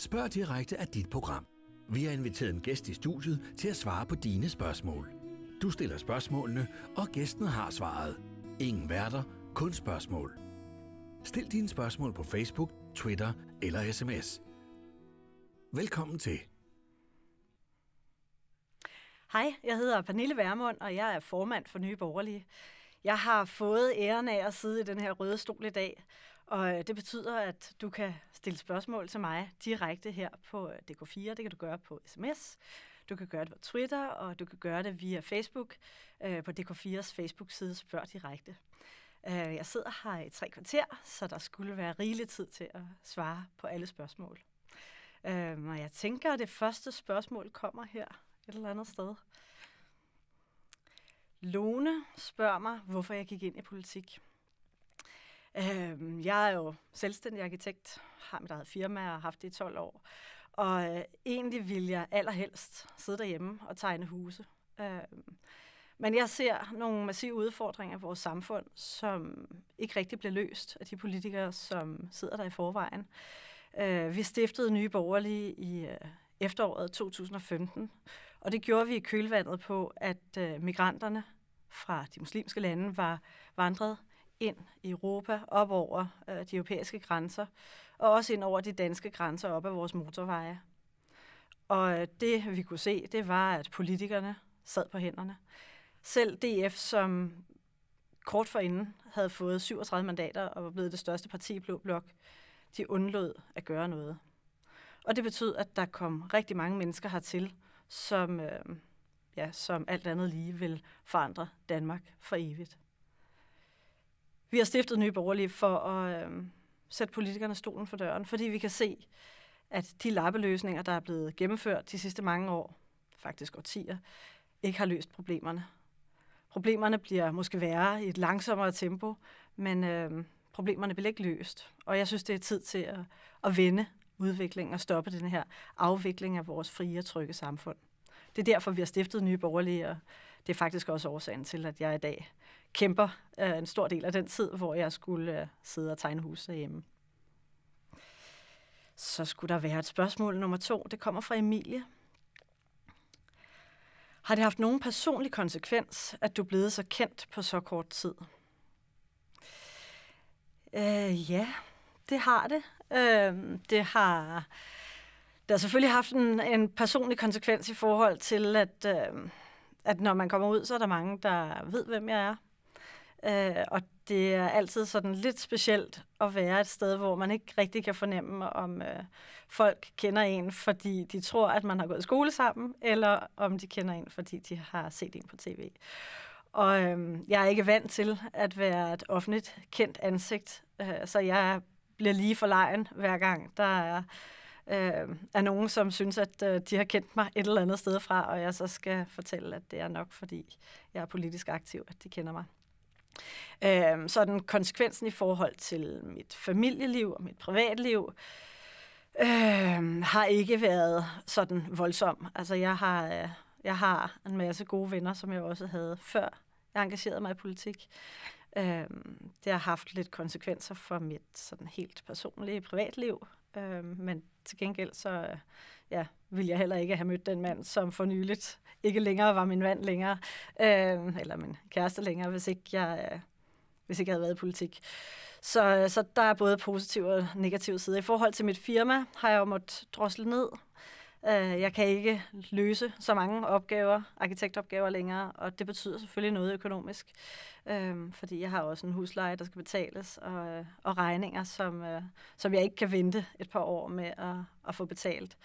Spørg direkte af dit program. Vi har inviteret en gæst i studiet til at svare på dine spørgsmål. Du stiller spørgsmålene, og gæsten har svaret. Ingen værter, kun spørgsmål. Stil dine spørgsmål på Facebook, Twitter eller sms. Velkommen til. Hej, jeg hedder Pernille Værmund, og jeg er formand for Nye Borgerlige. Jeg har fået æren af at sidde i den her røde stol i dag, og øh, det betyder, at du kan stille spørgsmål til mig direkte her på øh, DK4. Det kan du gøre på sms, du kan gøre det på Twitter, og du kan gøre det via Facebook øh, på DK4's Facebook-side Spørg Direkte. Øh, jeg sidder her i tre kvarter, så der skulle være rigelig tid til at svare på alle spørgsmål. Øh, og jeg tænker, at det første spørgsmål kommer her et eller andet sted. Lone spørger mig, hvorfor jeg gik ind i politik. Øh, jeg er jo selvstændig arkitekt, har mit eget firma og har haft det i 12 år. Og øh, egentlig vil jeg allerhelst sidde derhjemme og tegne huse. Øh, men jeg ser nogle massive udfordringer i vores samfund, som ikke rigtig bliver løst af de politikere, som sidder der i forvejen. Øh, vi stiftede Nye Borgerlige i øh, efteråret 2015, og det gjorde vi i kølvandet på, at øh, migranterne fra de muslimske lande var vandret ind i Europa, op over øh, de europæiske grænser, og også ind over de danske grænser, op ad vores motorveje. Og øh, det vi kunne se, det var, at politikerne sad på hænderne. Selv DF, som kort forinden havde fået 37 mandater og var blevet det største parti i Blå Blok, de undlod at gøre noget. Og det betød, at der kom rigtig mange mennesker hertil, som, øh, ja, som alt andet lige vil forandre Danmark for evigt vi har stiftet Nye Borgerlige for at øh, sætte politikerne stolen for døren, fordi vi kan se, at de lappeløsninger, der er blevet gennemført de sidste mange år, faktisk årtier, ikke har løst problemerne. Problemerne bliver måske værre i et langsommere tempo, men øh, problemerne bliver ikke løst. Og jeg synes, det er tid til at, at vende udviklingen og stoppe den her afvikling af vores frie og trygge samfund. Det er derfor, vi har stiftet Nye Borgerlige, og det er faktisk også årsagen til, at jeg i dag kæmper øh, en stor del af den tid, hvor jeg skulle øh, sidde og tegne hus derhjemme. Så skulle der være et spørgsmål nummer to. Det kommer fra Emilie. Har det haft nogen personlig konsekvens, at du blev så kendt på så kort tid? Øh, ja, det har det. Øh, det har det har selvfølgelig haft en, en personlig konsekvens i forhold til, at, øh, at når man kommer ud, så er der mange, der ved, hvem jeg er. Øh, og det er altid sådan lidt specielt at være et sted, hvor man ikke rigtig kan fornemme, om øh, folk kender en, fordi de tror, at man har gået i skole sammen, eller om de kender en, fordi de har set en på tv. Og øh, jeg er ikke vant til at være et offentligt kendt ansigt, øh, så jeg bliver lige for lejen hver gang, der er, øh, er nogen, som synes, at øh, de har kendt mig et eller andet sted fra, og jeg så skal fortælle, at det er nok, fordi jeg er politisk aktiv, at de kender mig. Øh, den konsekvensen i forhold til mit familieliv og mit privatliv øh, har ikke været sådan voldsom. Altså jeg har, øh, jeg har en masse gode venner, som jeg også havde før jeg engagerede mig i politik. Øh, det har haft lidt konsekvenser for mit sådan helt personlige privatliv, øh, men til gengæld så, øh, ja, ville jeg heller ikke have mødt den mand, som for nyligt ikke længere var min mand længere, øh, eller min kæreste længere, hvis ikke jeg, øh, hvis ikke jeg havde været i politik. Så, øh, så der er både positive og negative sider. I forhold til mit firma har jeg jo måttet drosle ned. Øh, jeg kan ikke løse så mange opgaver, arkitektopgaver længere, og det betyder selvfølgelig noget økonomisk, øhm, fordi jeg har også en husleje, der skal betales, og, øh, og regninger, som, som jeg ikke kan vente et par år med at, at få betalt.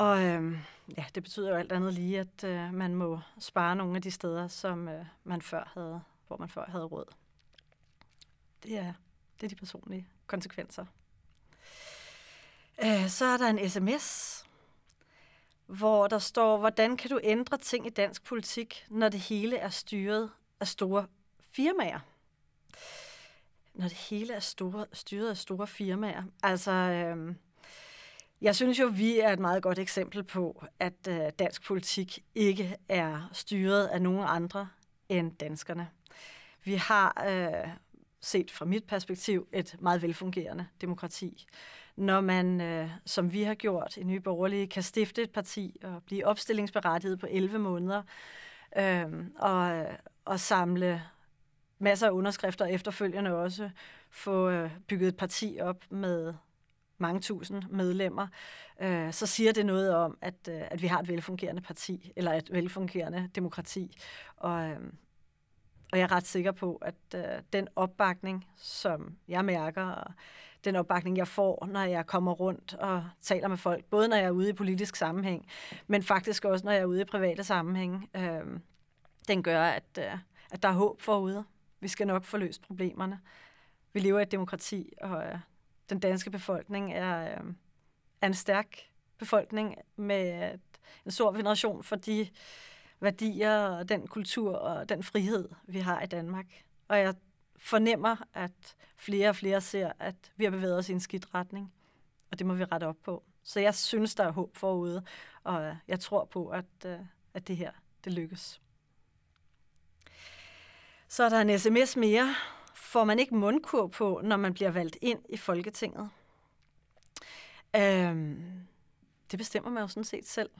Og øh, ja, det betyder jo alt andet lige, at øh, man må spare nogle af de steder, som øh, man før havde, hvor man før havde råd. Det er, det er de personlige konsekvenser. Øh, så er der en sms, hvor der står, hvordan kan du ændre ting i dansk politik, når det hele er styret af store firmaer? Når det hele er store, styret af store firmaer. Altså... Øh, jeg synes jo, vi er et meget godt eksempel på, at øh, dansk politik ikke er styret af nogen andre end danskerne. Vi har øh, set fra mit perspektiv et meget velfungerende demokrati. Når man, øh, som vi har gjort i Nye Borgerlige, kan stifte et parti og blive opstillingsberettiget på 11 måneder øh, og, og samle masser af underskrifter og efterfølgende også få øh, bygget et parti op med mange tusind medlemmer, øh, så siger det noget om, at, øh, at vi har et velfungerende parti, eller et velfungerende demokrati. Og, øh, og jeg er ret sikker på, at øh, den opbakning, som jeg mærker, og den opbakning, jeg får, når jeg kommer rundt og taler med folk, både når jeg er ude i politisk sammenhæng, men faktisk også, når jeg er ude i private sammenhæng, øh, den gør, at, øh, at der er håb forude. Vi skal nok få løst problemerne. Vi lever i et demokrati, og øh, den danske befolkning er, øh, er en stærk befolkning med øh, en stor veneration for de værdier og den kultur og den frihed, vi har i Danmark. Og jeg fornemmer, at flere og flere ser, at vi har bevæget os i en skidt retning, og det må vi rette op på. Så jeg synes, der er håb forude, og øh, jeg tror på, at, øh, at det her det lykkes. Så er der en sms mere, får man ikke mundkur på, når man bliver valgt ind i Folketinget? Øhm, det bestemmer man jo sådan set selv.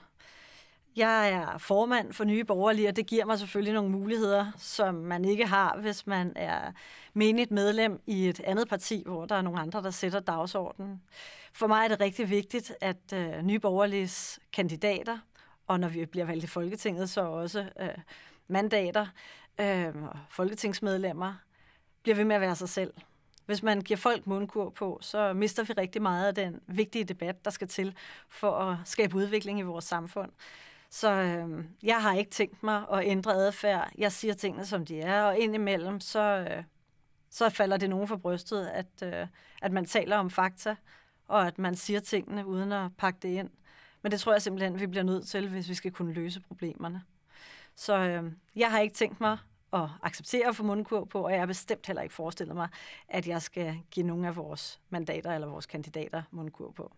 Jeg er formand for Nye Borgerlige, og det giver mig selvfølgelig nogle muligheder, som man ikke har, hvis man er menigt medlem i et andet parti, hvor der er nogle andre, der sætter dagsordenen. For mig er det rigtig vigtigt, at øh, Nye Borgerliges kandidater, og når vi bliver valgt i Folketinget, så også øh, mandater, øh, folketingsmedlemmer, bliver ved med at være sig selv. Hvis man giver folk mundkur på, så mister vi rigtig meget af den vigtige debat, der skal til for at skabe udvikling i vores samfund. Så øh, jeg har ikke tænkt mig at ændre adfærd. Jeg siger tingene, som de er, og indimellem så, øh, så falder det nogen for brystet, at, øh, at man taler om fakta, og at man siger tingene uden at pakke det ind. Men det tror jeg simpelthen, vi bliver nødt til, hvis vi skal kunne løse problemerne. Så øh, jeg har ikke tænkt mig at acceptere at få mundkur på, og jeg har bestemt heller ikke forestillet mig, at jeg skal give nogen af vores mandater eller vores kandidater mundkur på.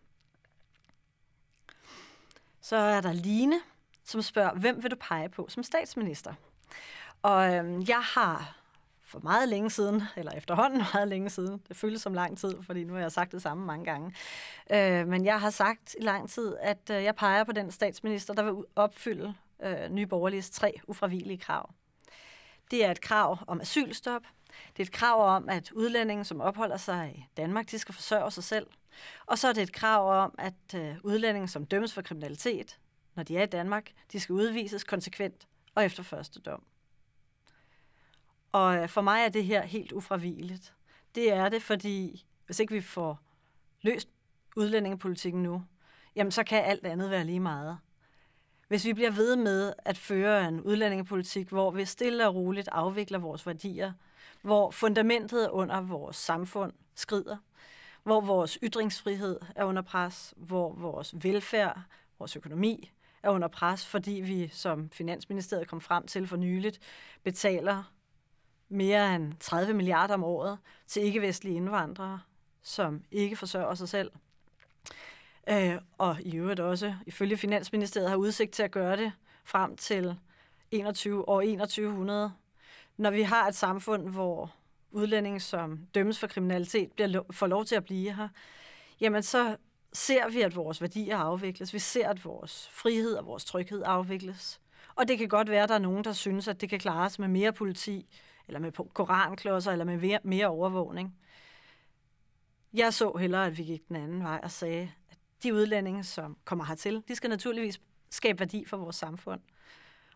Så er der Line, som spørger, hvem vil du pege på som statsminister? Og øhm, jeg har for meget længe siden, eller efterhånden meget længe siden, det føles som lang tid, fordi nu har jeg sagt det samme mange gange, øh, men jeg har sagt i lang tid, at øh, jeg peger på den statsminister, der vil opfylde øh, Nye Borgerliges tre ufravigelige krav. Det er et krav om asylstop. Det er et krav om, at udlændinge, som opholder sig i Danmark, de skal forsørge sig selv. Og så er det et krav om, at øh, udlændinge, som dømmes for kriminalitet, når de er i Danmark, de skal udvises konsekvent og efter første dom. Og øh, for mig er det her helt ufravigeligt. Det er det, fordi hvis ikke vi får løst udlændingepolitikken nu, jamen så kan alt andet være lige meget. Hvis vi bliver ved med at føre en udlændingepolitik, hvor vi stille og roligt afvikler vores værdier, hvor fundamentet under vores samfund skrider, hvor vores ytringsfrihed er under pres, hvor vores velfærd, vores økonomi er under pres, fordi vi, som Finansministeriet kom frem til for nyligt, betaler mere end 30 milliarder om året til ikke-vestlige indvandrere, som ikke forsørger sig selv. Øh, og i øvrigt også, ifølge Finansministeriet, har udsigt til at gøre det frem til 21 år 2100, når vi har et samfund, hvor udlændinge, som dømmes for kriminalitet, bliver lov, får lov til at blive her, jamen så ser vi, at vores værdier afvikles. Vi ser, at vores frihed og vores tryghed afvikles. Og det kan godt være, at der er nogen, der synes, at det kan klares med mere politi, eller med koranklodser, eller med mere overvågning. Jeg så hellere, at vi gik den anden vej og sagde, de udlændinge, som kommer hertil, de skal naturligvis skabe værdi for vores samfund.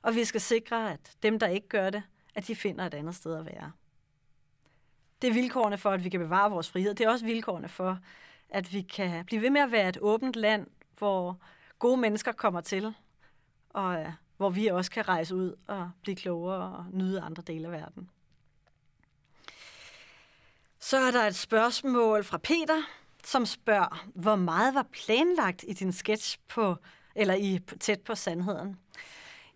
Og vi skal sikre, at dem, der ikke gør det, at de finder et andet sted at være. Det er vilkårene for, at vi kan bevare vores frihed. Det er også vilkårene for, at vi kan blive ved med at være et åbent land, hvor gode mennesker kommer til, og øh, hvor vi også kan rejse ud og blive klogere og nyde andre dele af verden. Så er der et spørgsmål fra Peter, som spørger, hvor meget var planlagt i din sketch på, eller i Tæt på Sandheden?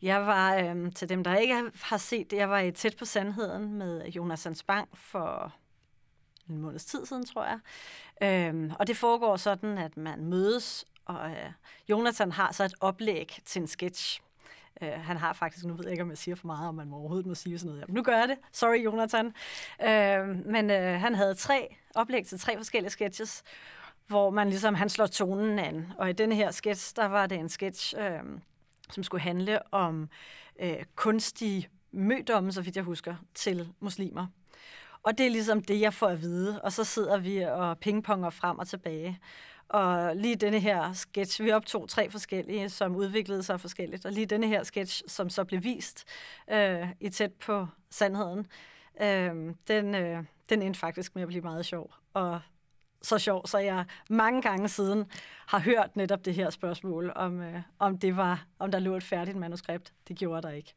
Jeg var, øh, til dem, der ikke har set det, jeg var i Tæt på Sandheden med Jonas Hans Bang for en måneds tid siden, tror jeg. Øh, og det foregår sådan, at man mødes, og øh, Jonathan har så et oplæg til en sketch. Øh, han har faktisk, nu ved jeg ikke, om jeg siger for meget, om man overhovedet må sige sådan noget her. Men nu gør jeg det. Sorry, Jonathan. Øh, men øh, han havde tre oplæg til tre forskellige sketches, hvor man ligesom, han slår tonen an. Og i den her sketch, der var det en sketch, øh, som skulle handle om øh, kunstige mødomme, så vidt jeg husker, til muslimer. Og det er ligesom det, jeg får at vide. Og så sidder vi og pingponger frem og tilbage. Og lige denne her sketch, vi optog tre forskellige, som udviklede sig forskelligt, og lige denne her sketch, som så blev vist øh, i tæt på sandheden, øh, den, øh, den endte faktisk med at blive meget sjov. Og så sjov, så jeg mange gange siden har hørt netop det her spørgsmål, om, øh, om, det var, om der lå et færdigt manuskript. Det gjorde der ikke.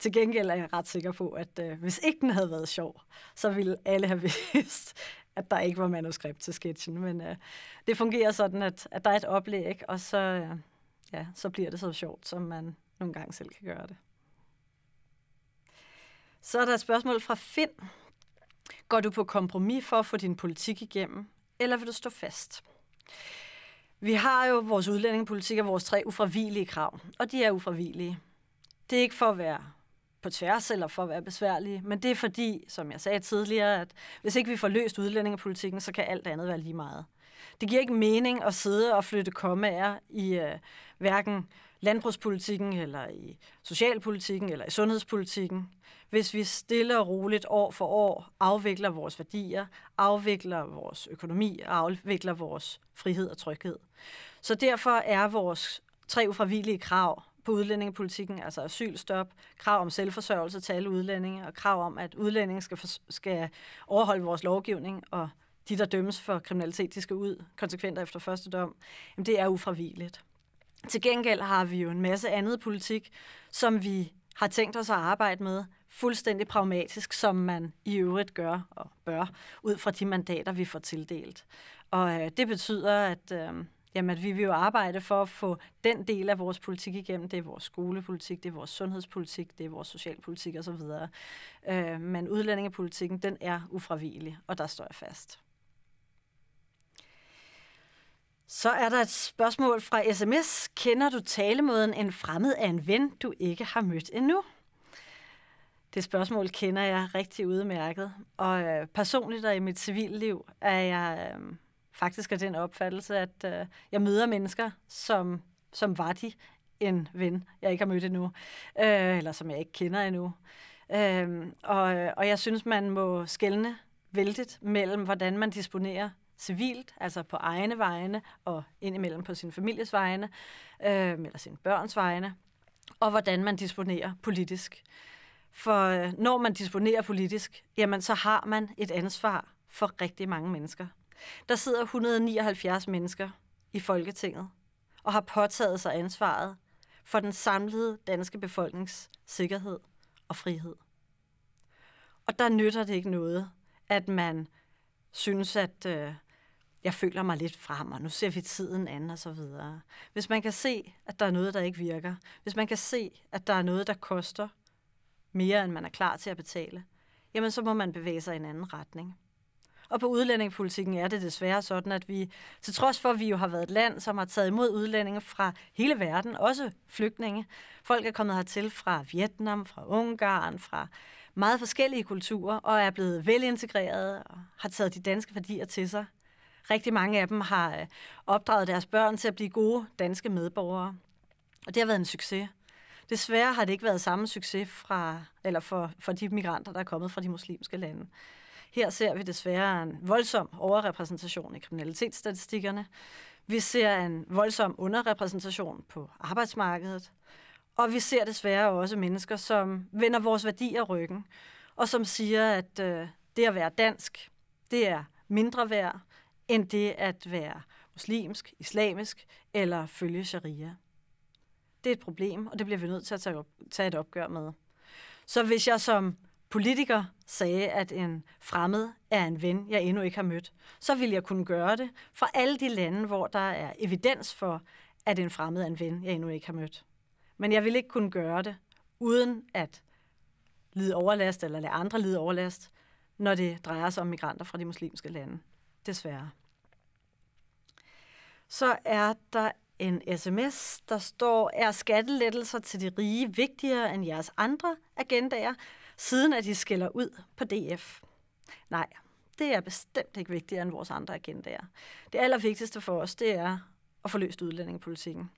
Til gengæld er jeg ret sikker på, at øh, hvis ikke den havde været sjov, så ville alle have vidst, at der ikke var manuskript til sketchen, men øh, det fungerer sådan, at, at der er et oplæg, og så, øh, ja, så bliver det så sjovt, som man nogle gange selv kan gøre det. Så er der et spørgsmål fra Finn. Går du på kompromis for at få din politik igennem, eller vil du stå fast? Vi har jo vores udlændingepolitik og vores tre ufravigelige krav, og de er ufravigelige. Det er ikke for at være på tværs eller for at være besværlige. Men det er fordi, som jeg sagde tidligere, at hvis ikke vi får løst udlændingepolitikken, så kan alt andet være lige meget. Det giver ikke mening at sidde og flytte kommaer i øh, hverken landbrugspolitikken, eller i socialpolitikken, eller i sundhedspolitikken. Hvis vi stille og roligt år for år afvikler vores værdier, afvikler vores økonomi og afvikler vores frihed og tryghed. Så derfor er vores tre ufravillige krav på udlændingepolitikken, altså asylstop, krav om selvforsørgelse til alle udlændinge, og krav om, at udlændinge skal, for, skal overholde vores lovgivning, og de, der dømmes for kriminalitet, de skal ud konsekvent efter første dom, jamen det er ufravigeligt. Til gengæld har vi jo en masse andet politik, som vi har tænkt os at arbejde med, fuldstændig pragmatisk, som man i øvrigt gør og bør, ud fra de mandater, vi får tildelt. Og øh, det betyder, at øh, Jamen, at vi vil jo arbejde for at få den del af vores politik igennem. Det er vores skolepolitik, det er vores sundhedspolitik, det er vores socialpolitik osv. Øh, men udlændingepolitikken, den er ufravigelig, og der står jeg fast. Så er der et spørgsmål fra sms. Kender du talemåden en fremmed af en ven, du ikke har mødt endnu? Det spørgsmål kender jeg rigtig udmærket. Og øh, personligt og i mit civilliv er jeg øh, faktisk er den opfattelse, at øh, jeg møder mennesker, som, som var de en ven, jeg ikke har mødt endnu, øh, eller som jeg ikke kender endnu. Øh, og, og jeg synes, man må skælne vældigt mellem, hvordan man disponerer civilt, altså på egne vegne og indimellem på sin families vegne, øh, eller sine børns vegne, og hvordan man disponerer politisk. For øh, når man disponerer politisk, jamen så har man et ansvar for rigtig mange mennesker der sidder 179 mennesker i Folketinget og har påtaget sig ansvaret for den samlede danske befolknings sikkerhed og frihed. Og der nytter det ikke noget, at man synes, at øh, jeg føler mig lidt frem, og nu ser vi tiden an og så videre. Hvis man kan se, at der er noget, der ikke virker, hvis man kan se, at der er noget, der koster mere, end man er klar til at betale, jamen så må man bevæge sig i en anden retning. Og på udlændingepolitikken er det desværre sådan, at vi, til trods for at vi jo har været et land, som har taget imod udlændinge fra hele verden, også flygtninge. Folk er kommet hertil fra Vietnam, fra Ungarn, fra meget forskellige kulturer, og er blevet velintegreret og har taget de danske værdier til sig. Rigtig mange af dem har øh, opdraget deres børn til at blive gode danske medborgere. Og det har været en succes. Desværre har det ikke været samme succes fra, eller for, for de migranter, der er kommet fra de muslimske lande. Her ser vi desværre en voldsom overrepræsentation i kriminalitetsstatistikkerne. Vi ser en voldsom underrepræsentation på arbejdsmarkedet. Og vi ser desværre også mennesker, som vender vores værdier ryggen, og som siger, at øh, det at være dansk, det er mindre værd, end det at være muslimsk, islamisk eller følge sharia. Det er et problem, og det bliver vi nødt til at tage, op, tage et opgør med. Så hvis jeg som politiker sagde, at en fremmed er en ven, jeg endnu ikke har mødt, så ville jeg kunne gøre det for alle de lande, hvor der er evidens for, at en fremmed er en ven, jeg endnu ikke har mødt. Men jeg ville ikke kunne gøre det, uden at lide overlast eller lade andre lide overlast, når det drejer sig om migranter fra de muslimske lande. Desværre. Så er der en sms, der står, er skattelettelser til de rige vigtigere end jeres andre agendaer? siden at de skiller ud på DF. Nej, det er bestemt ikke vigtigere end vores andre agendaer. Det allervigtigste for os, det er at få løst udlændingepolitikken.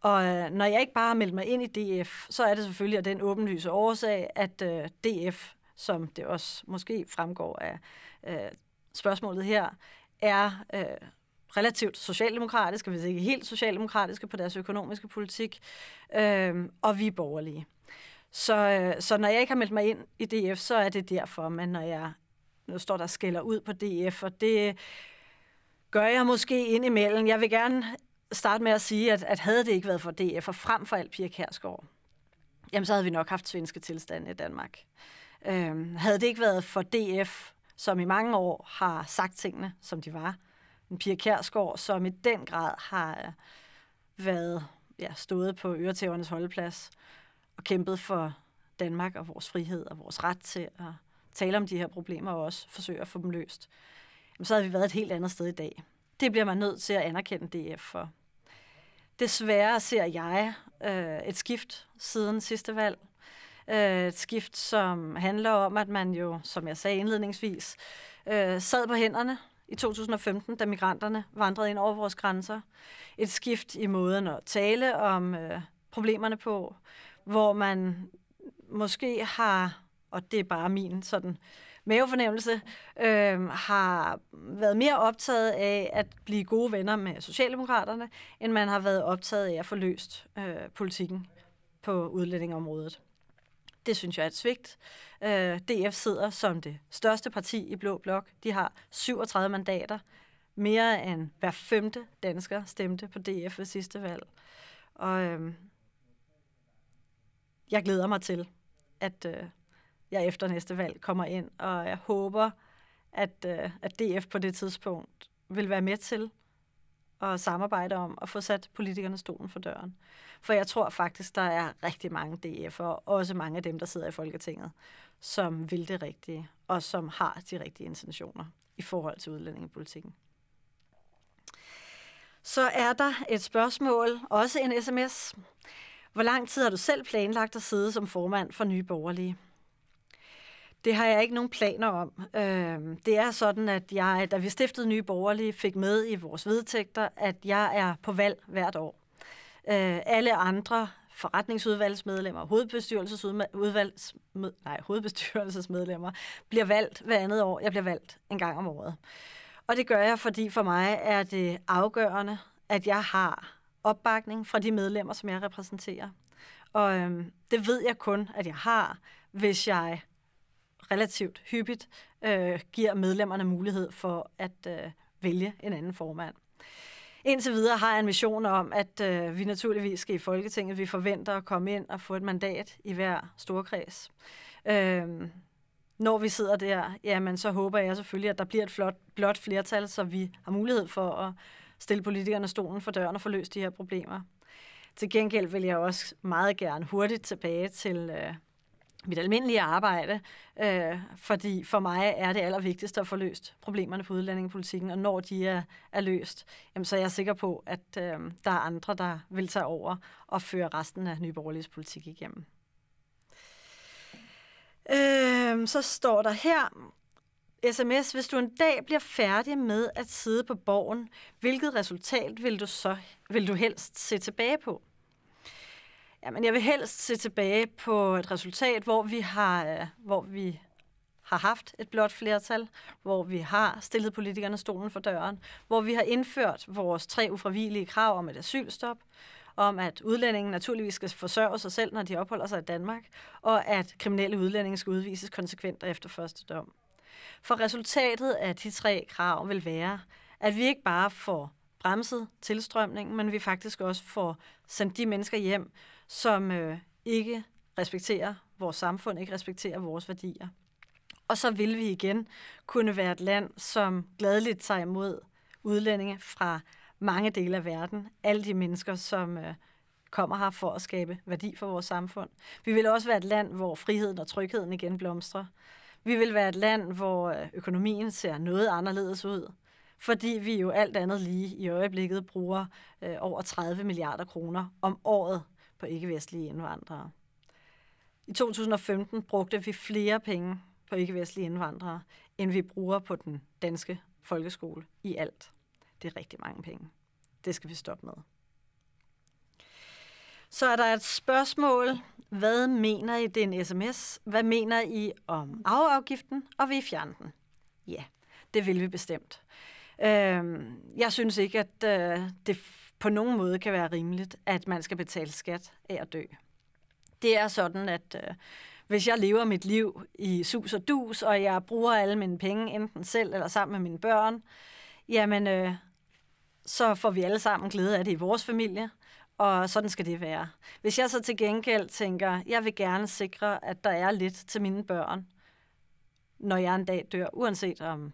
Og øh, når jeg ikke bare har meldt mig ind i DF, så er det selvfølgelig af den åbenlyse årsag, at øh, DF, som det også måske fremgår af øh, spørgsmålet her, er relativt socialdemokratiske, hvis ikke helt socialdemokratiske på deres økonomiske politik, øhm, og vi er borgerlige. Så, øh, så når jeg ikke har meldt mig ind i DF, så er det derfor, men når jeg nu står der skælder ud på DF, og det gør jeg måske indimellem. Jeg vil gerne starte med at sige, at, at havde det ikke været for DF, og frem for alt Pia Kærsgaard, jamen så havde vi nok haft svenske tilstande i Danmark. Øhm, havde det ikke været for DF, som i mange år har sagt tingene, som de var, en Pia Kærsgaard, som i den grad har øh, været ja, stået på øretævernes holdeplads, og kæmpet for Danmark og vores frihed og vores ret til at tale om de her problemer og også forsøge at få dem løst, så havde vi været et helt andet sted i dag. Det bliver man nødt til at anerkende DF for. Desværre ser jeg øh, et skift siden sidste valg. Øh, et skift, som handler om, at man jo, som jeg sagde indledningsvis, øh, sad på hænderne i 2015, da migranterne vandrede ind over vores grænser. Et skift i måden at tale om øh, problemerne på hvor man måske har, og det er bare min sådan mavefornemmelse, øh, har været mere optaget af at blive gode venner med Socialdemokraterne, end man har været optaget af at få løst øh, politikken på udlændingområdet. Det synes jeg er et svigt. Øh, DF sidder som det største parti i Blå Blok. De har 37 mandater. Mere end hver femte dansker stemte på DF ved sidste valg. Og øh, jeg glæder mig til, at øh, jeg efter næste valg kommer ind, og jeg håber, at, øh, at DF på det tidspunkt vil være med til at samarbejde om at få sat politikerne stolen for døren. For jeg tror faktisk, der er rigtig mange DF'er, også mange af dem, der sidder i Folketinget, som vil det rigtige, og som har de rigtige intentioner i forhold til udlændingepolitikken. Så er der et spørgsmål, også en sms. Hvor lang tid har du selv planlagt at sidde som formand for Nye Borgerlige? Det har jeg ikke nogen planer om. Øhm, det er sådan, at jeg, da vi stiftede Nye Borgerlige, fik med i vores vedtægter, at jeg er på valg hvert år. Øh, alle andre forretningsudvalgsmedlemmer, hovedbestyrelsesudvalgsmed, nej, hovedbestyrelsesmedlemmer, bliver valgt hver andet år. Jeg bliver valgt en gang om året. Og det gør jeg, fordi for mig er det afgørende, at jeg har opbakning fra de medlemmer, som jeg repræsenterer. Og øhm, det ved jeg kun, at jeg har, hvis jeg relativt hyppigt øh, giver medlemmerne mulighed for at øh, vælge en anden formand. Indtil videre har jeg en vision om, at øh, vi naturligvis skal i Folketinget. Vi forventer at komme ind og få et mandat i hver storkreds. Øh, når vi sidder der, jamen, så håber jeg selvfølgelig, at der bliver et flot, blot flertal, så vi har mulighed for at stille politikerne stolen for døren og få løst de her problemer. Til gengæld vil jeg også meget gerne hurtigt tilbage til øh, mit almindelige arbejde, øh, fordi for mig er det allervigtigste at få løst problemerne på udlændingepolitikken, og når de er, er løst, jamen, så er jeg sikker på, at øh, der er andre, der vil tage over og føre resten af Nye politik igennem. Øh, så står der her, sms, hvis du en dag bliver færdig med at sidde på borgen, hvilket resultat vil du så vil du helst se tilbage på? Jamen, jeg vil helst se tilbage på et resultat, hvor vi har, øh, hvor vi har haft et blot flertal, hvor vi har stillet politikerne stolen for døren, hvor vi har indført vores tre ufravigelige krav om et asylstop, om at udlændingen naturligvis skal forsørge sig selv, når de opholder sig i Danmark, og at kriminelle udlændinge skal udvises konsekvent efter første dom. For resultatet af de tre krav vil være, at vi ikke bare får bremset tilstrømningen, men vi faktisk også får sendt de mennesker hjem, som øh, ikke respekterer vores samfund, ikke respekterer vores værdier. Og så vil vi igen kunne være et land, som gladeligt tager imod udlændinge fra mange dele af verden. Alle de mennesker, som øh, kommer her for at skabe værdi for vores samfund. Vi vil også være et land, hvor friheden og trygheden igen blomstrer. Vi vil være et land, hvor øh, økonomien ser noget anderledes ud, fordi vi jo alt andet lige i øjeblikket bruger øh, over 30 milliarder kroner om året på ikke-vestlige indvandrere. I 2015 brugte vi flere penge på ikke-vestlige indvandrere, end vi bruger på den danske folkeskole i alt. Det er rigtig mange penge. Det skal vi stoppe med. Så er der et spørgsmål hvad mener I, det er en sms? Hvad mener I om arveafgiften? Og vil I fjerne den? Ja, det vil vi bestemt. Øh, jeg synes ikke, at øh, det på nogen måde kan være rimeligt, at man skal betale skat af at dø. Det er sådan, at øh, hvis jeg lever mit liv i sus og dus, og jeg bruger alle mine penge, enten selv eller sammen med mine børn, jamen, øh, så får vi alle sammen glæde af det i vores familie og sådan skal det være. Hvis jeg så til gengæld tænker, jeg vil gerne sikre, at der er lidt til mine børn, når jeg en dag dør, uanset om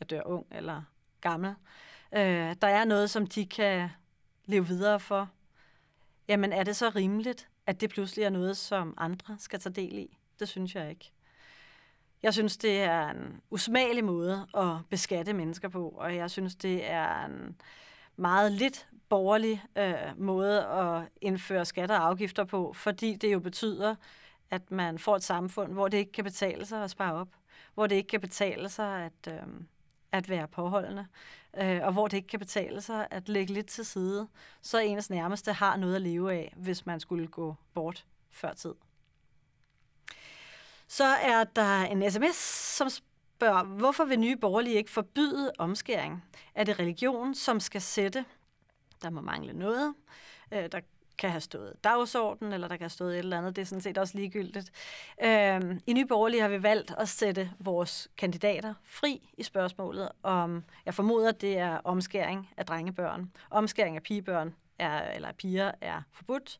jeg dør ung eller gammel, øh, der er noget, som de kan leve videre for, jamen er det så rimeligt, at det pludselig er noget, som andre skal tage del i? Det synes jeg ikke. Jeg synes, det er en usmagelig måde at beskatte mennesker på, og jeg synes, det er en meget lidt borgerlig øh, måde at indføre skatter og afgifter på, fordi det jo betyder, at man får et samfund, hvor det ikke kan betale sig at spare op, hvor det ikke kan betale sig at, øh, at være påholdende, øh, og hvor det ikke kan betale sig at lægge lidt til side, så ens nærmeste har noget at leve af, hvis man skulle gå bort før tid. Så er der en sms, som spørger, hvorfor vil nye borgerlige ikke forbyde omskæring? Er det religion, som skal sætte der må mangle noget, øh, der kan have stået dagsorden, eller der kan have stået et eller andet. Det er sådan set også ligegyldigt. Øh, I Nye Borgerlige har vi valgt at sætte vores kandidater fri i spørgsmålet om, jeg formoder, det er omskæring af drengebørn, omskæring af pigebørn, er, eller piger er forbudt.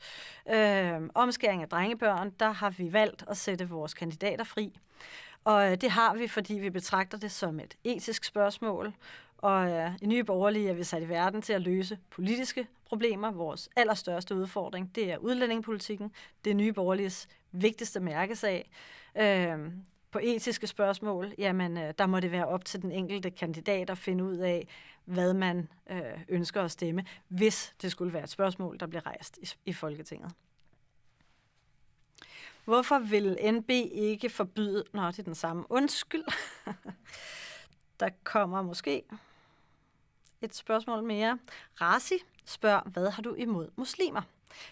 Øh, omskæring af drengebørn, der har vi valgt at sætte vores kandidater fri. Og øh, det har vi, fordi vi betragter det som et etisk spørgsmål, og øh, i Nye Borgerlige er vi sat i verden til at løse politiske problemer. Vores allerstørste udfordring, det er udlændingepolitikken. Det er Nye Borgerliges vigtigste mærkesag. Øh, på etiske spørgsmål, jamen øh, der må det være op til den enkelte kandidat at finde ud af, hvad man øh, ønsker at stemme, hvis det skulle være et spørgsmål, der bliver rejst i, i Folketinget. Hvorfor vil NB ikke forbyde... når det er den samme. Undskyld. der kommer måske et spørgsmål mere. Rasi spørger, hvad har du imod muslimer?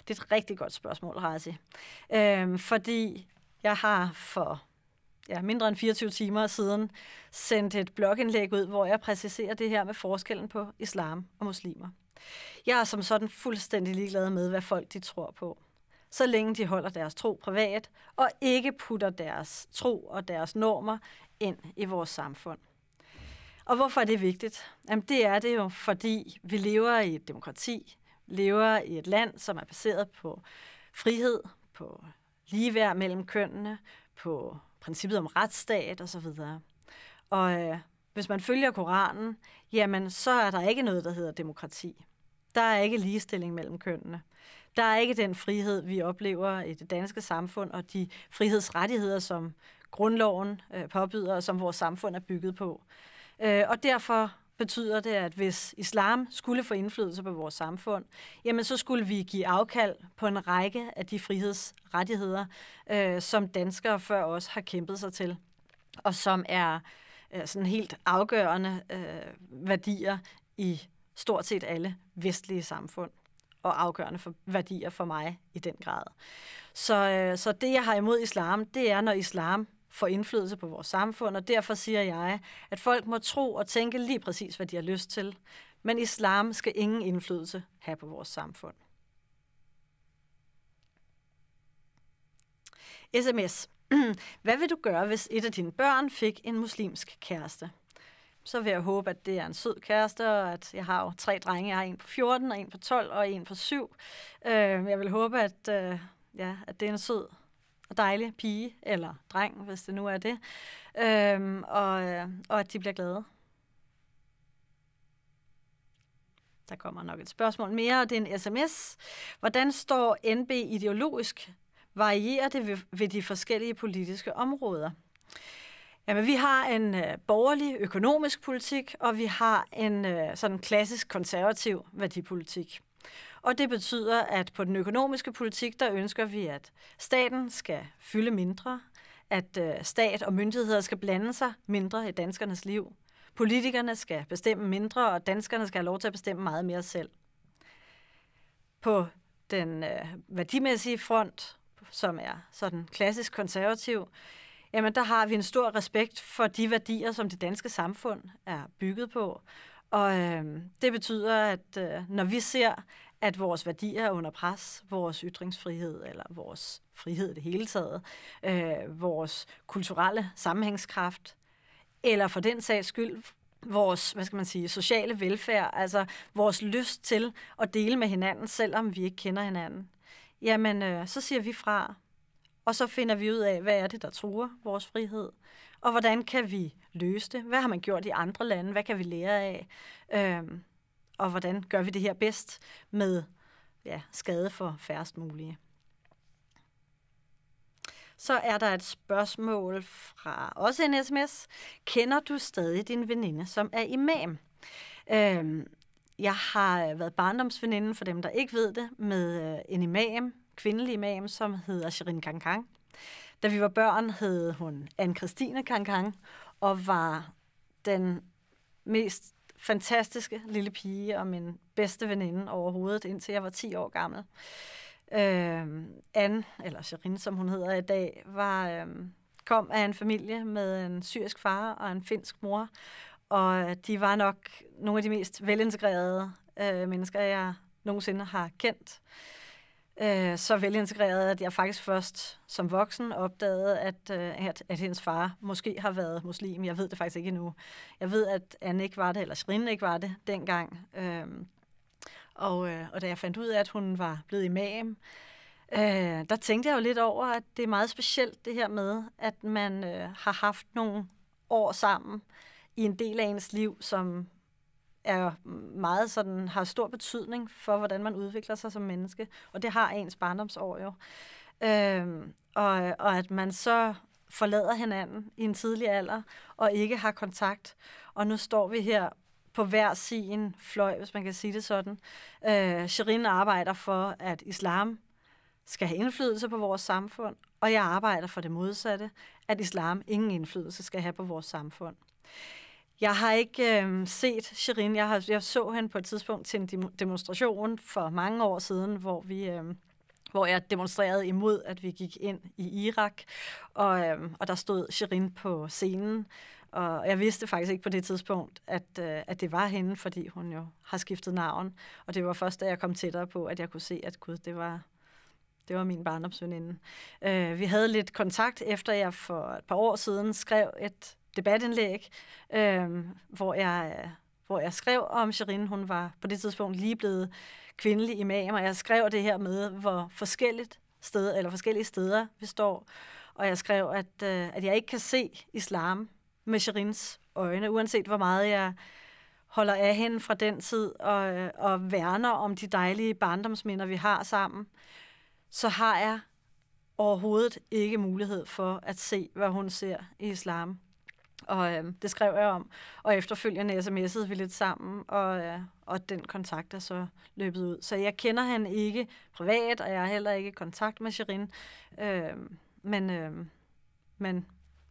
Det er et rigtig godt spørgsmål, Rasi. Øhm, fordi jeg har for ja, mindre end 24 timer siden sendt et blogindlæg ud, hvor jeg præciserer det her med forskellen på islam og muslimer. Jeg er som sådan fuldstændig ligeglad med, hvad folk de tror på så længe de holder deres tro privat og ikke putter deres tro og deres normer ind i vores samfund. Og hvorfor er det vigtigt? Jamen det er det jo, fordi vi lever i et demokrati, lever i et land, som er baseret på frihed, på ligeværd mellem kønnene, på princippet om retsstat osv. Og øh, hvis man følger Koranen, jamen så er der ikke noget, der hedder demokrati. Der er ikke ligestilling mellem kønnene. Der er ikke den frihed, vi oplever i det danske samfund, og de frihedsrettigheder, som grundloven øh, påbyder, og som vores samfund er bygget på. Øh, og derfor betyder det, at hvis islam skulle få indflydelse på vores samfund, jamen så skulle vi give afkald på en række af de frihedsrettigheder, øh, som danskere før os har kæmpet sig til, og som er øh, sådan helt afgørende øh, værdier i stort set alle vestlige samfund og afgørende for, værdier for mig i den grad. Så, øh, så det, jeg har imod islam, det er, når islam får indflydelse på vores samfund, og derfor siger jeg, at folk må tro og tænke lige præcis, hvad de har lyst til, men islam skal ingen indflydelse have på vores samfund. SMS. Hvad vil du gøre, hvis et af dine børn fik en muslimsk kæreste? Så vil jeg håbe, at det er en sød kæreste, og at jeg har jo tre drenge. Jeg har en på 14, og en på 12, og en på 7. Øh, jeg vil håbe, at, øh, ja, at det er en sød dejlig pige eller dreng, hvis det nu er det, øhm, og, øh, og at de bliver glade. Der kommer nok et spørgsmål mere, og det er en sms. Hvordan står NB ideologisk? Varierer det ved, ved de forskellige politiske områder? Jamen, vi har en øh, borgerlig økonomisk politik, og vi har en øh, sådan klassisk konservativ værdipolitik og det betyder, at på den økonomiske politik, der ønsker vi, at staten skal fylde mindre, at øh, stat og myndigheder skal blande sig mindre i danskernes liv. Politikerne skal bestemme mindre, og danskerne skal have lov til at bestemme meget mere selv. På den øh, værdimæssige front, som er sådan klassisk konservativ, jamen der har vi en stor respekt for de værdier, som det danske samfund er bygget på. Og øh, det betyder, at øh, når vi ser, at vores værdier er under pres, vores ytringsfrihed eller vores frihed i det hele taget, øh, vores kulturelle sammenhængskraft, eller for den sags skyld vores, hvad skal man sige, sociale velfærd, altså vores lyst til at dele med hinanden, selvom vi ikke kender hinanden, jamen øh, så siger vi fra, og så finder vi ud af, hvad er det, der truer vores frihed, og hvordan kan vi løse det? Hvad har man gjort i andre lande? Hvad kan vi lære af? Øh, og hvordan gør vi det her bedst med ja, skade for færrest mulige. Så er der et spørgsmål fra også en sms. Kender du stadig din veninde, som er imam? Øhm, jeg har været barndomsveninde, for dem der ikke ved det, med øh, en imam, kvindelig imam, som hedder Shirin Kangkang. Da vi var børn, hed hun anne Christine Kangkang, og var den mest fantastiske lille pige og min bedste veninde overhovedet, indtil jeg var 10 år gammel. Øh, Anne, eller Sherin, som hun hedder i dag, var, øh, kom af en familie med en syrisk far og en finsk mor, og de var nok nogle af de mest velintegrerede øh, mennesker, jeg nogensinde har kendt. Øh, øh, så velintegreret, at jeg faktisk først som voksen opdagede, at, øh, at, at hendes far måske har været muslim. Jeg ved det faktisk ikke endnu. Jeg ved, at Anne ikke var det, eller Shrine ikke var det dengang. Øh, og, øh, og da jeg fandt ud af, at hun var blevet imam, øh, der tænkte jeg jo lidt over, at det er meget specielt det her med, at man øh, har haft nogle år sammen i en del af ens liv, som er meget sådan, har stor betydning for, hvordan man udvikler sig som menneske. Og det har ens barndomsår jo. Øhm, og, og at man så forlader hinanden i en tidlig alder og ikke har kontakt. Og nu står vi her på hver sin fløj, hvis man kan sige det sådan. Øh, Shirin arbejder for, at islam skal have indflydelse på vores samfund, og jeg arbejder for det modsatte, at islam ingen indflydelse skal have på vores samfund. Jeg har ikke øh, set Shirin. Jeg, har, jeg så hende på et tidspunkt til en dem- demonstration for mange år siden, hvor vi... Øh, hvor jeg demonstrerede imod, at vi gik ind i Irak, og, øh, og der stod Shirin på scenen, og jeg vidste faktisk ikke på det tidspunkt, at, øh, at det var hende, fordi hun jo har skiftet navn, og det var først, da jeg kom tættere på, at jeg kunne se, at gud, det var, det var min barndomsveninde. Øh, vi havde lidt kontakt, efter jeg for et par år siden skrev et debatindlæg, øh, hvor jeg hvor jeg skrev om Shirin. Hun var på det tidspunkt lige blevet kvindelig imam, og jeg skrev det her med, hvor forskelligt sted, eller forskellige steder vi står. Og jeg skrev, at, øh, at jeg ikke kan se islam med Shirins øjne, uanset hvor meget jeg holder af hende fra den tid og, øh, og værner om de dejlige barndomsminder, vi har sammen, så har jeg overhovedet ikke mulighed for at se, hvad hun ser i islam. Og øh, det skrev jeg om. Og efterfølgende sms'ede vi lidt sammen, og, øh, og den kontakt er så løbet ud. Så jeg kender han ikke privat, og jeg har heller ikke kontakt med Shirin. Øh, men, øh, men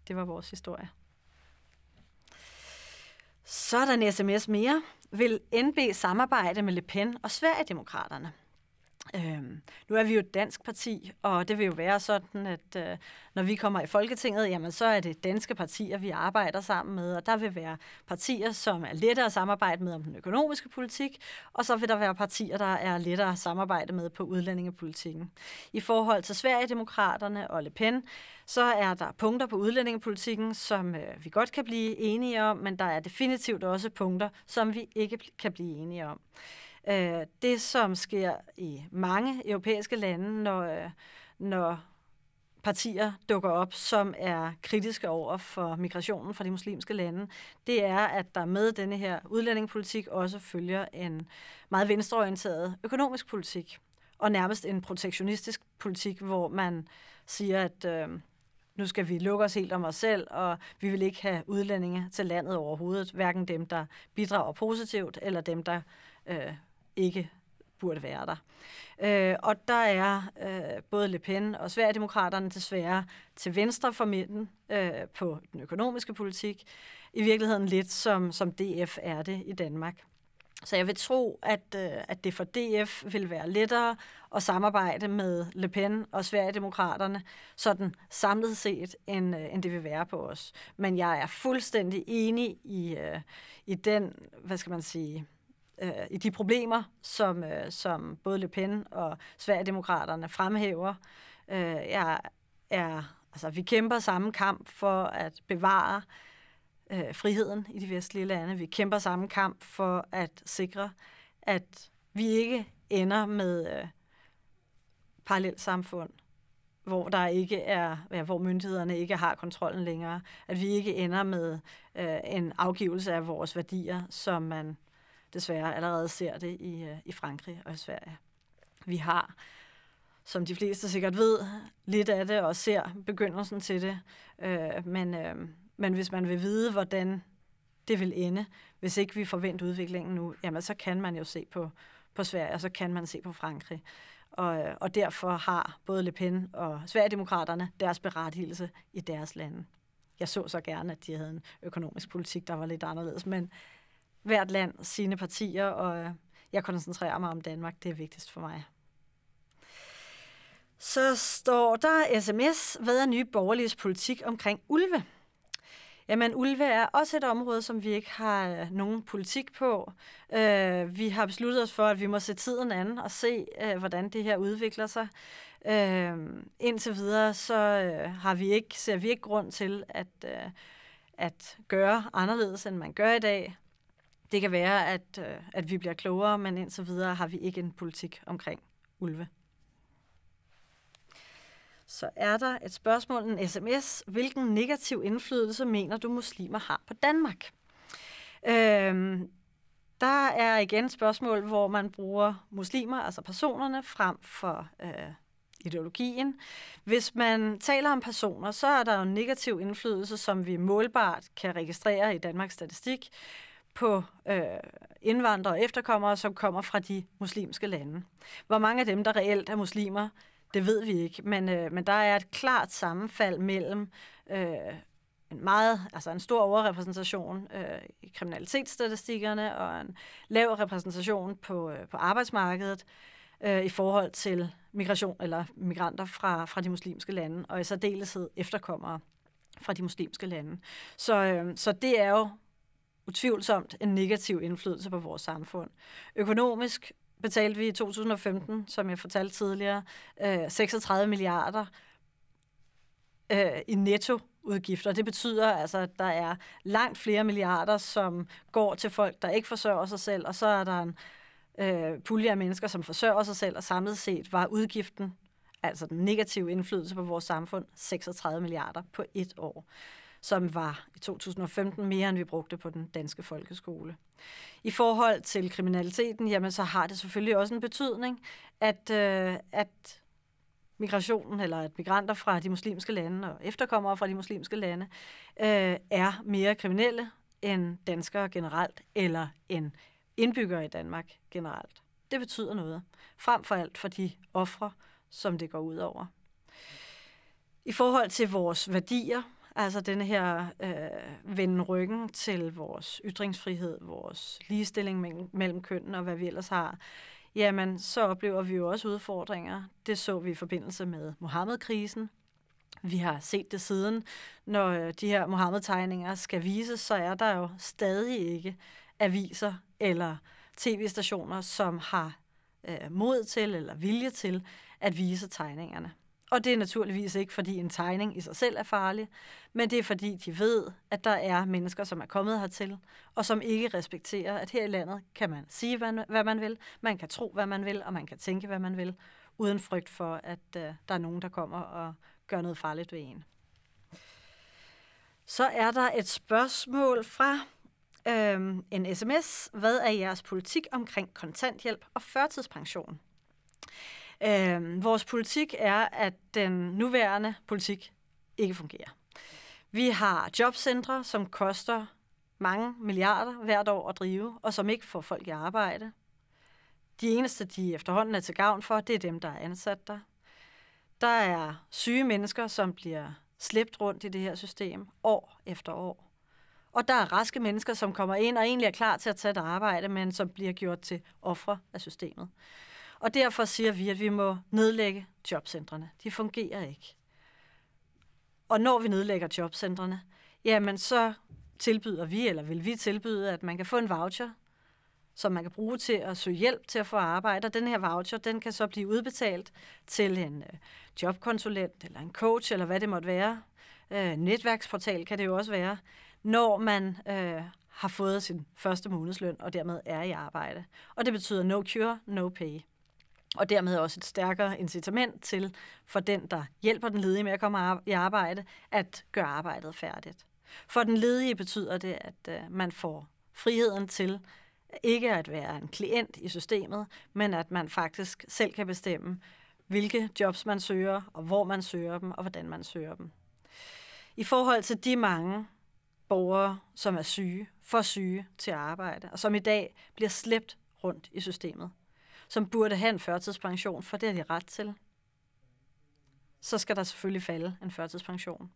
det var vores historie. Så er der en sms mere. Vil NB samarbejde med Le Pen og Sverigedemokraterne? Øhm, nu er vi jo et dansk parti, og det vil jo være sådan, at øh, når vi kommer i Folketinget, jamen så er det danske partier, vi arbejder sammen med, og der vil være partier, som er lettere at samarbejde med om den økonomiske politik, og så vil der være partier, der er lettere at samarbejde med på udlændingepolitikken. I forhold til Sverigedemokraterne og Le Pen, så er der punkter på udlændingepolitikken, som øh, vi godt kan blive enige om, men der er definitivt også punkter, som vi ikke kan blive enige om. Øh, det, som sker i mange europæiske lande, når, øh, når partier dukker op, som er kritiske over for migrationen fra de muslimske lande, det er, at der med denne her udlændingepolitik også følger en meget venstreorienteret økonomisk politik, og nærmest en protektionistisk politik, hvor man siger, at øh, nu skal vi lukke os helt om os selv, og vi vil ikke have udlændinge til landet overhovedet, hverken dem, der bidrager positivt, eller dem, der øh, ikke burde være der. Øh, og der er øh, både Le Pen og Sverigedemokraterne desværre til venstre for midten øh, på den økonomiske politik, i virkeligheden lidt som, som DF er det i Danmark. Så jeg vil tro, at, øh, at det for DF vil være lettere at samarbejde med Le Pen og Sverigedemokraterne, sådan samlet set, end, øh, end det vil være på os. Men jeg er fuldstændig enig i, øh, i den, hvad skal man sige, øh, i de problemer, som, øh, som både Le Pen og Sverigedemokraterne fremhæver. Øh, jeg er, altså, vi kæmper samme kamp for at bevare øh, friheden i de vestlige lande. Vi kæmper samme kamp for at sikre, at vi ikke ender med øh, parallelt samfund, hvor der ikke er, ja, hvor myndighederne ikke har kontrollen længere, at vi ikke ender med øh, en afgivelse af vores værdier, som man desværre allerede ser det i, øh, i Frankrig og i Sverige. Vi har, som de fleste sikkert ved, lidt af det og ser begyndelsen til det. Øh, men, øh, men hvis man vil vide, hvordan det vil ende, hvis ikke vi forventer udviklingen nu, jamen så kan man jo se på, på Sverige, og så kan man se på Frankrig. Og, øh, og derfor har både Le Pen og Sverigedemokraterne deres berettigelse i deres lande. Jeg så så gerne, at de havde en økonomisk politik, der var lidt anderledes, men hvert land sine partier, og øh, jeg koncentrerer mig om Danmark. Det er vigtigst for mig. Så står der sms, hvad er nye borgerliges politik omkring ulve? Jamen, ulve er også et område, som vi ikke har øh, nogen politik på. Øh, vi har besluttet os for, at vi må se tiden an og se, øh, hvordan det her udvikler sig. Øh, indtil videre, så øh, har vi ikke, ser vi ikke grund til at, øh, at gøre anderledes, end man gør i dag. Det kan være, at, øh, at vi bliver klogere, men indtil videre har vi ikke en politik omkring ulve. Så er der et spørgsmål, en sms. Hvilken negativ indflydelse mener du, muslimer har på Danmark? Øhm, der er igen spørgsmål, hvor man bruger muslimer, altså personerne, frem for øh, ideologien. Hvis man taler om personer, så er der jo en negativ indflydelse, som vi målbart kan registrere i Danmarks Statistik på øh, indvandrere og efterkommere, som kommer fra de muslimske lande. Hvor mange af dem, der reelt er muslimer, det ved vi ikke, men, øh, men der er et klart sammenfald mellem øh, en meget, altså en stor overrepræsentation øh, i kriminalitetsstatistikkerne og en lav repræsentation på, øh, på arbejdsmarkedet øh, i forhold til migration eller migranter fra, fra de muslimske lande, og i særdeleshed efterkommere fra de muslimske lande. Så, øh, så det er jo utvivlsomt en negativ indflydelse på vores samfund. Økonomisk betalte vi i 2015, som jeg fortalte tidligere, 36 øh, milliarder øh, i netto udgifter. Det betyder altså, at der er langt flere milliarder, som går til folk, der ikke forsørger sig selv, og så er der en øh, pulje af mennesker, som forsørger sig selv, og samlet set var udgiften, altså den negative indflydelse på vores samfund, 36 milliarder på et år som var i 2015 mere, end vi brugte på den danske folkeskole. I forhold til kriminaliteten, jamen, så har det selvfølgelig også en betydning, at, øh, at migrationen, eller at migranter fra de muslimske lande og efterkommere fra de muslimske lande, øh, er mere kriminelle end danskere generelt, eller end indbyggere i Danmark generelt. Det betyder noget. Frem for alt for de ofre, som det går ud over. I forhold til vores værdier, Altså den her øh, vende ryggen til vores ytringsfrihed, vores ligestilling mellem, mellem kønnen og hvad vi ellers har, jamen så oplever vi jo også udfordringer. Det så vi i forbindelse med Mohammed-krisen. Vi har set det siden, når øh, de her Mohammed-tegninger skal vises, så er der jo stadig ikke aviser eller tv-stationer, som har øh, mod til eller vilje til at vise tegningerne. Og det er naturligvis ikke, fordi en tegning i sig selv er farlig, men det er fordi, de ved, at der er mennesker, som er kommet hertil, og som ikke respekterer, at her i landet kan man sige, hvad man vil, man kan tro, hvad man vil, og man kan tænke, hvad man vil, uden frygt for, at øh, der er nogen, der kommer og gør noget farligt ved en. Så er der et spørgsmål fra øh, en sms. Hvad er jeres politik omkring kontanthjælp og førtidspension? Øh, vores politik er, at den nuværende politik ikke fungerer. Vi har jobcentre, som koster mange milliarder hvert år at drive, og som ikke får folk i arbejde. De eneste, de efterhånden er til gavn for, det er dem, der er ansat der. Der er syge mennesker, som bliver slæbt rundt i det her system år efter år. Og der er raske mennesker, som kommer ind og egentlig er klar til at tage et arbejde, men som bliver gjort til ofre af systemet. Og derfor siger vi, at vi må nedlægge jobcentrene. De fungerer ikke. Og når vi nedlægger jobcentrene, jamen så tilbyder vi, eller vil vi tilbyde, at man kan få en voucher, som man kan bruge til at søge hjælp til at få arbejde. Og den her voucher, den kan så blive udbetalt til en øh, jobkonsulent, eller en coach, eller hvad det måtte være. Øh, netværksportal kan det jo også være, når man øh, har fået sin første månedsløn, og dermed er i arbejde. Og det betyder no cure, no pay og dermed også et stærkere incitament til for den, der hjælper den ledige med at komme i arbejde, at gøre arbejdet færdigt. For den ledige betyder det, at øh, man får friheden til ikke at være en klient i systemet, men at man faktisk selv kan bestemme, hvilke jobs man søger, og hvor man søger dem, og hvordan man søger dem. I forhold til de mange borgere, som er syge, for syge til at arbejde, og som i dag bliver slæbt rundt i systemet, som burde have en førtidspension, for det har de ret til, så skal der selvfølgelig falde en førtidspension.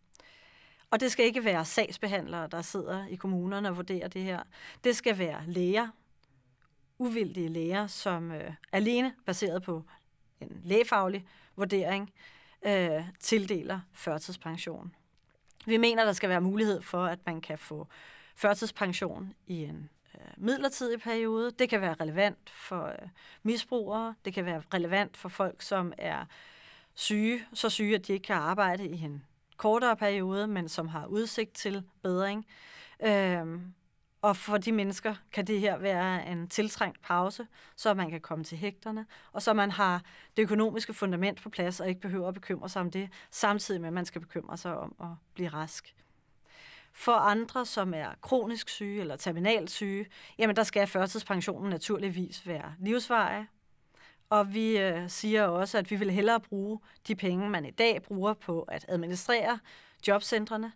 Og det skal ikke være sagsbehandlere, der sidder i kommunerne og vurderer det her. Det skal være læger, uvildige læger, som øh, alene baseret på en lægefaglig vurdering øh, tildeler førtidspension. Vi mener, der skal være mulighed for, at man kan få førtidspension i en Øh, midlertidig periode. Det kan være relevant for øh, misbrugere, det kan være relevant for folk, som er syge, så syge, at de ikke kan arbejde i en kortere periode, men som har udsigt til bedring. Øhm, og for de mennesker kan det her være en tiltrængt pause, så man kan komme til hægterne, og så man har det økonomiske fundament på plads og ikke behøver at bekymre sig om det, samtidig med, at man skal bekymre sig om at blive rask. For andre, som er kronisk syge eller terminalt syge, jamen der skal førtidspensionen naturligvis være livsvarig. Og vi øh, siger også, at vi vil hellere bruge de penge, man i dag bruger på at administrere jobcentrene,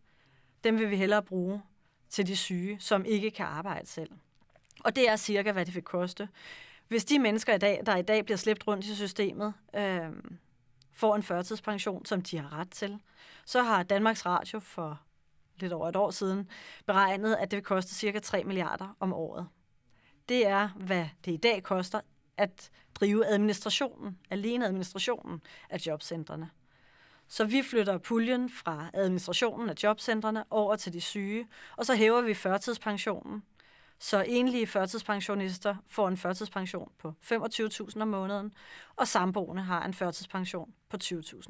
dem vil vi hellere bruge til de syge, som ikke kan arbejde selv. Og det er cirka, hvad det vil koste. Hvis de mennesker, i dag, der i dag bliver slæbt rundt i systemet, øh, får en førtidspension, som de har ret til, så har Danmarks Radio for lidt over et år siden, beregnet, at det vil koste cirka 3 milliarder om året. Det er, hvad det i dag koster at drive administrationen, alene administrationen af jobcentrene. Så vi flytter puljen fra administrationen af jobcentrene over til de syge, og så hæver vi førtidspensionen. Så enlige førtidspensionister får en førtidspension på 25.000 om måneden, og samboende har en førtidspension på 20.000.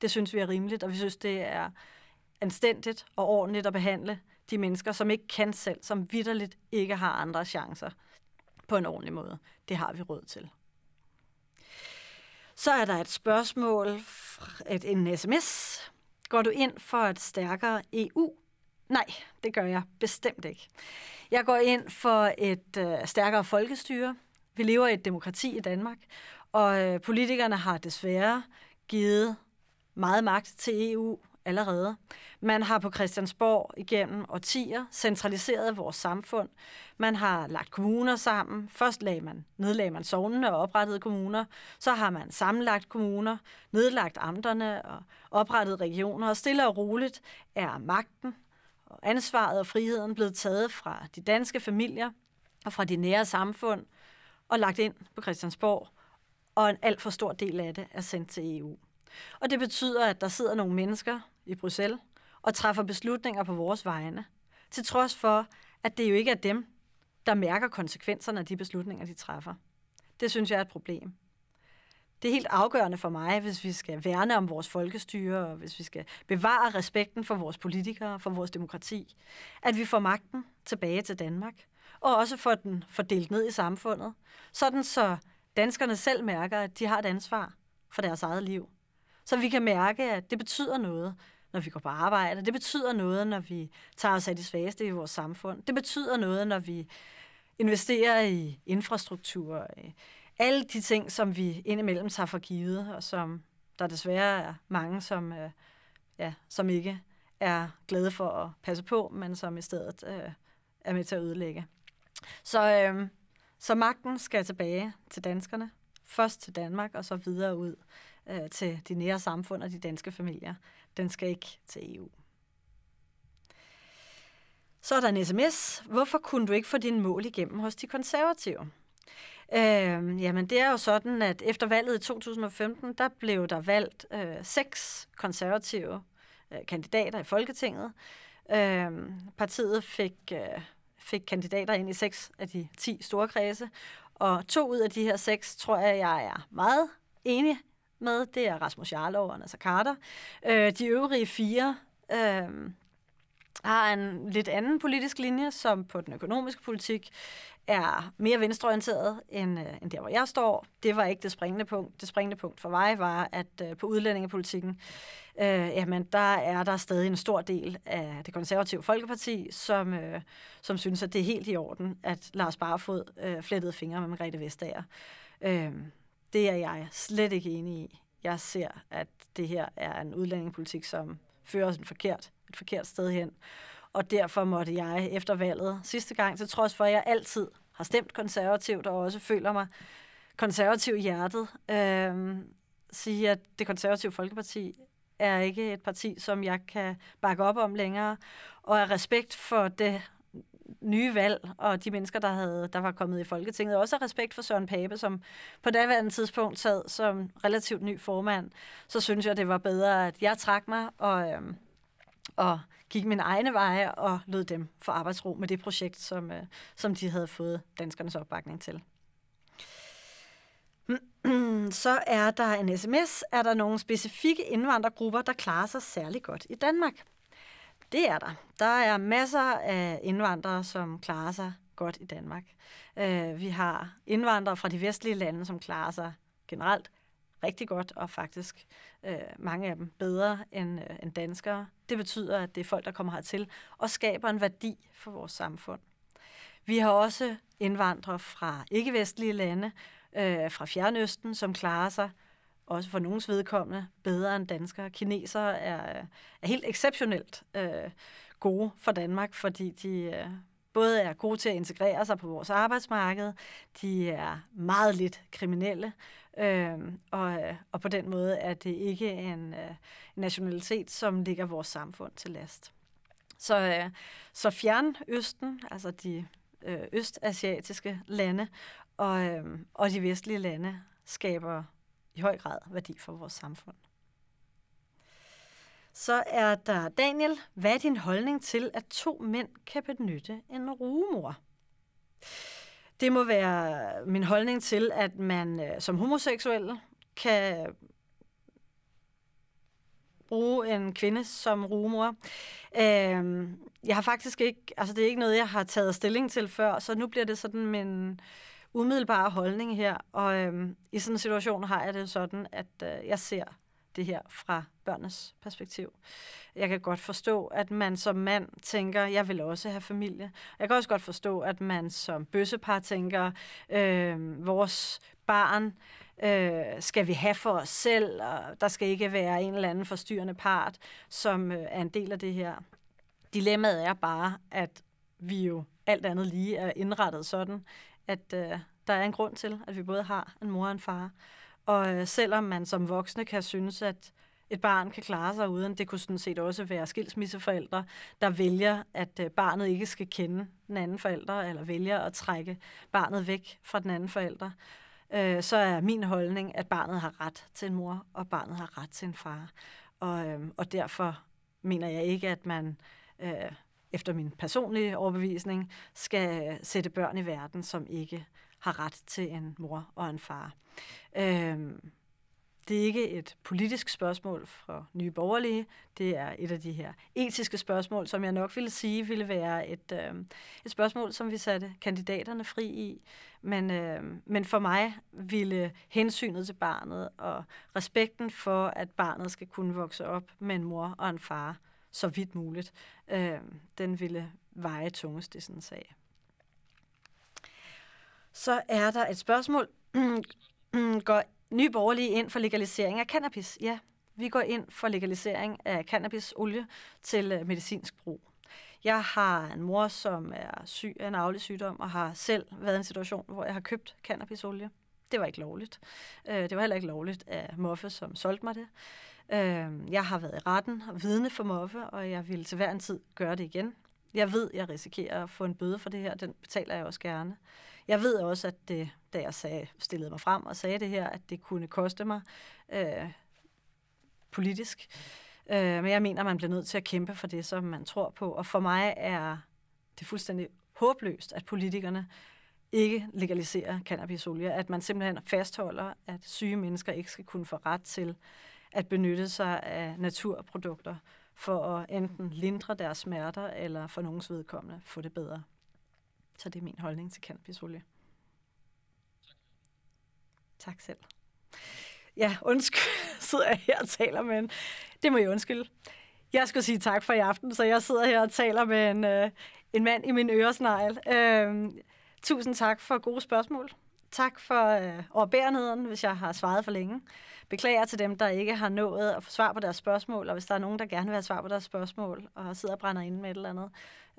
Det synes vi er rimeligt, og vi synes, det er anstændigt og ordentligt at behandle de mennesker, som ikke kan selv, som vidderligt ikke har andre chancer på en ordentlig måde. Det har vi råd til. Så er der et spørgsmål, et, en sms. Går du ind for et stærkere EU? Nej, det gør jeg bestemt ikke. Jeg går ind for et øh, stærkere folkestyre. Vi lever i et demokrati i Danmark, og øh, politikerne har desværre givet meget magt til EU allerede. Man har på Christiansborg igennem årtier centraliseret vores samfund. Man har lagt kommuner sammen. Først lagde man, nedlagde man sovnene og oprettede kommuner. Så har man sammenlagt kommuner, nedlagt amterne og oprettet regioner. Og stille og roligt er magten og ansvaret og friheden blevet taget fra de danske familier og fra de nære samfund og lagt ind på Christiansborg, og en alt for stor del af det er sendt til EU. Og det betyder, at der sidder nogle mennesker, i Bruxelles og træffer beslutninger på vores vegne, til trods for, at det jo ikke er dem, der mærker konsekvenserne af de beslutninger, de træffer. Det synes jeg er et problem. Det er helt afgørende for mig, hvis vi skal værne om vores folkestyre, og hvis vi skal bevare respekten for vores politikere, og for vores demokrati, at vi får magten tilbage til Danmark, og også får den fordelt ned i samfundet, sådan så danskerne selv mærker, at de har et ansvar for deres eget liv. Så vi kan mærke, at det betyder noget, når vi går på arbejde. Det betyder noget, når vi tager os af de svageste i vores samfund. Det betyder noget, når vi investerer i infrastruktur. Alle de ting, som vi indimellem tager for givet, og som der desværre er mange, som, øh, ja, som ikke er glade for at passe på, men som i stedet øh, er med til at ødelægge. Så, øh, så magten skal tilbage til danskerne, først til Danmark og så videre ud øh, til de nære samfund og de danske familier. Den skal ikke til EU. Så er der en sms. Hvorfor kunne du ikke få dine mål igennem hos de konservative? Øh, jamen, det er jo sådan, at efter valget i 2015, der blev der valgt øh, seks konservative øh, kandidater i Folketinget. Øh, partiet fik, øh, fik kandidater ind i seks af de ti store kredse, og to ud af de her seks, tror jeg, jeg er meget enig med, det er Rasmus Jarlov og Nasser Carter. Øh, de øvrige fire øh, har en lidt anden politisk linje, som på den økonomiske politik er mere venstreorienteret end, øh, end der, hvor jeg står. Det var ikke det springende punkt. Det springende punkt for mig var, at øh, på udlændingepolitikken, øh, jamen, der er der stadig en stor del af det konservative Folkeparti, som, øh, som synes, at det er helt i orden, at Lars Barfod øh, flettede fingre med Margrethe Vestager. Øh, det er jeg slet ikke enig i. Jeg ser, at det her er en udlændingepolitik, som fører os en forkert, et forkert sted hen. Og derfor måtte jeg efter valget sidste gang, til trods for, at jeg altid har stemt konservativt og også føler mig konservativ i hjertet, øh, sige, at det konservative Folkeparti er ikke et parti, som jeg kan bakke op om længere. Og af respekt for det nye valg, og de mennesker, der, havde, der var kommet i Folketinget. Også af respekt for Søren Pape, som på daværende tidspunkt sad som relativt ny formand, så synes jeg, det var bedre, at jeg trak mig og, øhm, og gik min egne veje og lød dem for arbejdsro med det projekt, som, øh, som de havde fået danskernes opbakning til. Så er der en sms, er der nogle specifikke indvandrergrupper, der klarer sig særlig godt i Danmark? Det er der. Der er masser af indvandrere, som klarer sig godt i Danmark. Øh, vi har indvandrere fra de vestlige lande, som klarer sig generelt rigtig godt, og faktisk øh, mange af dem bedre end, øh, end danskere. Det betyder, at det er folk, der kommer hertil og skaber en værdi for vores samfund. Vi har også indvandrere fra ikke-vestlige lande, øh, fra Fjernøsten, som klarer sig også for nogens vedkommende bedre end danskere. Kinesere er, er helt exceptionelt øh, gode for Danmark, fordi de øh, både er gode til at integrere sig på vores arbejdsmarked, de er meget lidt kriminelle, øh, og, øh, og på den måde er det ikke en øh, nationalitet, som ligger vores samfund til last. Så, øh, så fjern Østen, altså de øh, østasiatiske lande og, øh, og de vestlige lande skaber i høj grad værdi for vores samfund. Så er der Daniel, hvad er din holdning til, at to mænd kan benytte en rugemor? Det må være min holdning til, at man øh, som homoseksuel kan bruge en kvinde som rumor. Øhm, jeg har faktisk ikke, altså det er ikke noget, jeg har taget stilling til før, så nu bliver det sådan min umiddelbare holdning her, og øhm, i sådan en situation har jeg det sådan, at øh, jeg ser det her fra børnenes perspektiv. Jeg kan godt forstå, at man som mand tænker, jeg vil også have familie. Jeg kan også godt forstå, at man som bøssepar tænker, øh, vores barn øh, skal vi have for os selv, og der skal ikke være en eller anden forstyrrende part, som øh, er en del af det her. Dilemmaet er bare, at vi jo alt andet lige er indrettet sådan, at øh, der er en grund til, at vi både har en mor og en far. Og øh, selvom man som voksne kan synes, at et barn kan klare sig uden, det kunne sådan set også være skilsmisseforældre, der vælger, at øh, barnet ikke skal kende den anden forælder, eller vælger at trække barnet væk fra den anden forælder, øh, så er min holdning, at barnet har ret til en mor, og barnet har ret til en far. Og, øh, og derfor mener jeg ikke, at man øh, efter min personlige overbevisning, skal sætte børn i verden, som ikke har ret til en mor og en far. Øhm, det er ikke et politisk spørgsmål fra nye borgerlige. Det er et af de her etiske spørgsmål, som jeg nok ville sige ville være et, øhm, et spørgsmål, som vi satte kandidaterne fri i. Men, øhm, men for mig ville hensynet til barnet og respekten for, at barnet skal kunne vokse op med en mor og en far, så vidt muligt, øh, den ville veje tungest i sådan en sag. Så er der et spørgsmål. går Nye Borgerlige ind for legalisering af cannabis? Ja, vi går ind for legalisering af cannabisolie til øh, medicinsk brug. Jeg har en mor, som er syg af en aflig sygdom, og har selv været i en situation, hvor jeg har købt cannabisolie. Det var ikke lovligt. Øh, det var heller ikke lovligt af Moffe, som solgte mig det. Øh, jeg har været i retten og vidne for Moffe, og jeg vil til hver en tid gøre det igen. Jeg ved, jeg risikerer at få en bøde for det her. Den betaler jeg også gerne. Jeg ved også, at det, da jeg sagde, stillede mig frem og sagde det her, at det kunne koste mig øh, politisk. Øh, men jeg mener, man bliver nødt til at kæmpe for det, som man tror på. Og for mig er det fuldstændig håbløst, at politikerne ikke legalisere cannabisolie, at man simpelthen fastholder, at syge mennesker ikke skal kunne få ret til at benytte sig af naturprodukter for at enten lindre deres smerter eller for nogens vedkommende få det bedre. Så det er min holdning til cannabisolie. Tak selv. Ja, undskyld, sidder jeg her og taler, en. det må jeg undskylde. Jeg skulle sige tak for i aften, så jeg sidder her og taler med en, øh, en mand i min øresnegl. Øh, Tusind tak for gode spørgsmål. Tak for øh, overbærenheden, hvis jeg har svaret for længe. Beklager til dem, der ikke har nået at få svar på deres spørgsmål, og hvis der er nogen, der gerne vil have svar på deres spørgsmål, og sidder og brænder ind med et eller andet,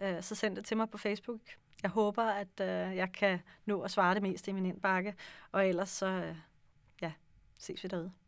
øh, så send det til mig på Facebook. Jeg håber, at øh, jeg kan nå at svare det mest i min indbakke, og ellers så øh, ja, ses vi derude.